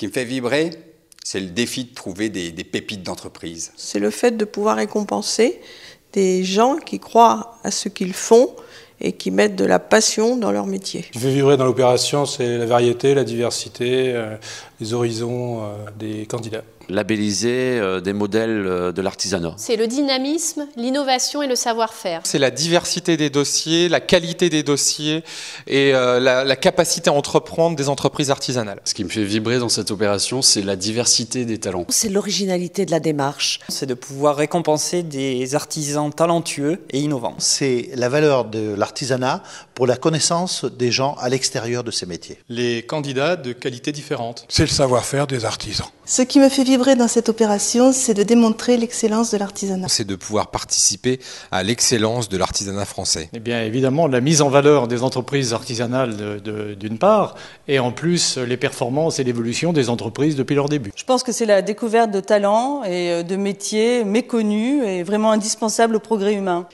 Ce qui me fait vibrer, c'est le défi de trouver des, pépites d'entreprise. C'est le fait de pouvoir récompenser des gens qui croient à ce qu'ils font et qui mettent de la passion dans leur métier. Ce qui me fait vibrer dans l'opération, c'est la variété, la diversité, euh, les horizons euh, des candidats labelliser euh, des modèles euh, de l'artisanat. C'est le dynamisme, l'innovation et le savoir-faire. C'est la diversité des dossiers, la qualité des dossiers et euh, la, la, capacité à entreprendre des entreprises artisanales. Ce qui me fait vibrer dans cette opération, c'est la diversité des talents. C'est l'originalité de la démarche. C'est de pouvoir récompenser des artisans talentueux et innovants. C'est la valeur de l'artisanat pour la connaissance des gens à l'extérieur de ces métiers. Les candidats de qualités différentes. C'est le savoir-faire des artisans. Ce qui me fait vibrer dans cette opération, c'est de démontrer l'excellence de l'artisanat. C'est de pouvoir participer à l'excellence de l'artisanat français. Eh bien, évidemment, la mise en valeur des entreprises artisanales d'une part, et en plus les performances et l'évolution des entreprises depuis leur début. Je pense que c'est la découverte de talents et euh, de métiers méconnus et vraiment indispensables au progrès humain.